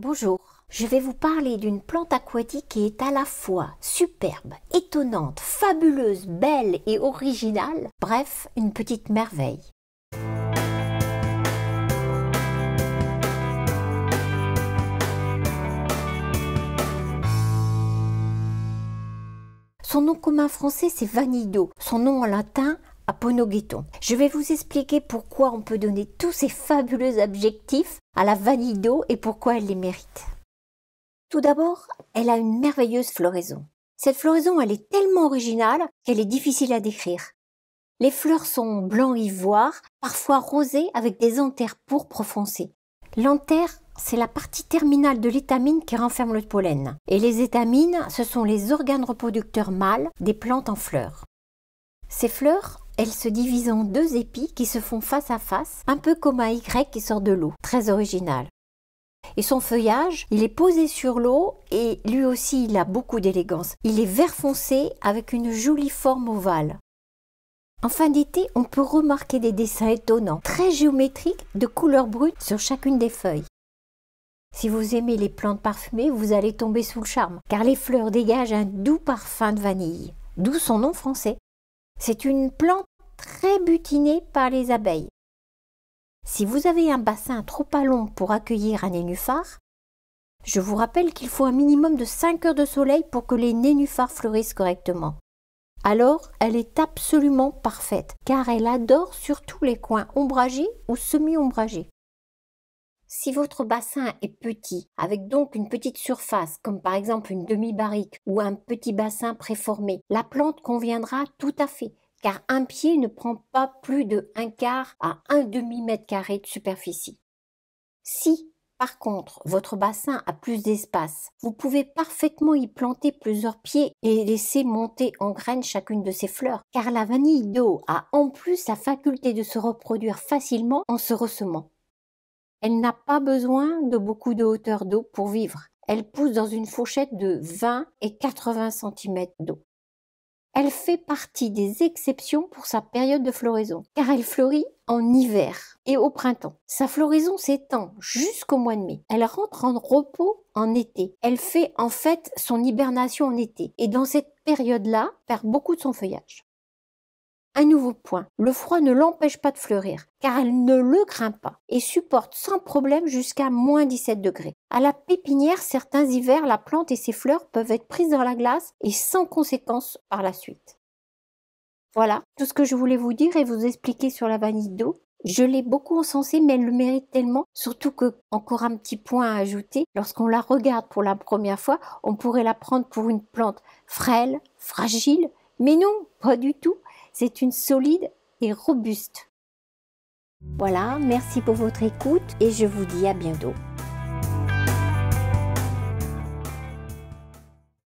Bonjour, je vais vous parler d'une plante aquatique qui est à la fois superbe, étonnante, fabuleuse, belle et originale, bref, une petite merveille. Son nom commun français c'est Vanido. son nom en latin à Je vais vous expliquer pourquoi on peut donner tous ces fabuleux objectifs à la vanille d'eau et pourquoi elle les mérite. Tout d'abord, elle a une merveilleuse floraison. Cette floraison, elle est tellement originale qu'elle est difficile à décrire. Les fleurs sont blanc ivoire, parfois rosées avec des anthères pourpres foncées. L'anthère, c'est la partie terminale de l'étamine qui renferme le pollen. Et les étamines, ce sont les organes reproducteurs mâles des plantes en fleurs. Ces fleurs, elle se divise en deux épis qui se font face à face, un peu comme un Y qui sort de l'eau. Très original. Et son feuillage, il est posé sur l'eau et lui aussi il a beaucoup d'élégance. Il est vert foncé avec une jolie forme ovale. En fin d'été, on peut remarquer des dessins étonnants, très géométriques, de couleur brute sur chacune des feuilles. Si vous aimez les plantes parfumées, vous allez tomber sous le charme, car les fleurs dégagent un doux parfum de vanille, d'où son nom français. C'est une plante très butinée par les abeilles. Si vous avez un bassin trop long pour accueillir un nénuphar, je vous rappelle qu'il faut un minimum de 5 heures de soleil pour que les nénuphars fleurissent correctement. Alors, elle est absolument parfaite, car elle adore surtout les coins ombragés ou semi-ombragés. Si votre bassin est petit, avec donc une petite surface, comme par exemple une demi-barrique ou un petit bassin préformé, la plante conviendra tout à fait, car un pied ne prend pas plus de un quart à un demi-mètre carré de superficie. Si, par contre, votre bassin a plus d'espace, vous pouvez parfaitement y planter plusieurs pieds et laisser monter en graines chacune de ces fleurs, car la vanille d'eau a en plus la faculté de se reproduire facilement en se ressemant. Elle n'a pas besoin de beaucoup de hauteur d'eau pour vivre. Elle pousse dans une fourchette de 20 et 80 cm d'eau elle fait partie des exceptions pour sa période de floraison, car elle fleurit en hiver et au printemps. Sa floraison s'étend jusqu'au mois de mai. Elle rentre en repos en été. Elle fait en fait son hibernation en été. Et dans cette période-là, perd beaucoup de son feuillage. Un nouveau point, le froid ne l'empêche pas de fleurir, car elle ne le craint pas et supporte sans problème jusqu'à moins 17 degrés. À la pépinière, certains hivers, la plante et ses fleurs peuvent être prises dans la glace et sans conséquence par la suite. Voilà tout ce que je voulais vous dire et vous expliquer sur la vanille d'eau. Je l'ai beaucoup encensée, mais elle le mérite tellement, surtout que, encore un petit point à ajouter, lorsqu'on la regarde pour la première fois, on pourrait la prendre pour une plante frêle, fragile, mais non, pas du tout. C'est une solide et robuste. Voilà, merci pour votre écoute et je vous dis à bientôt.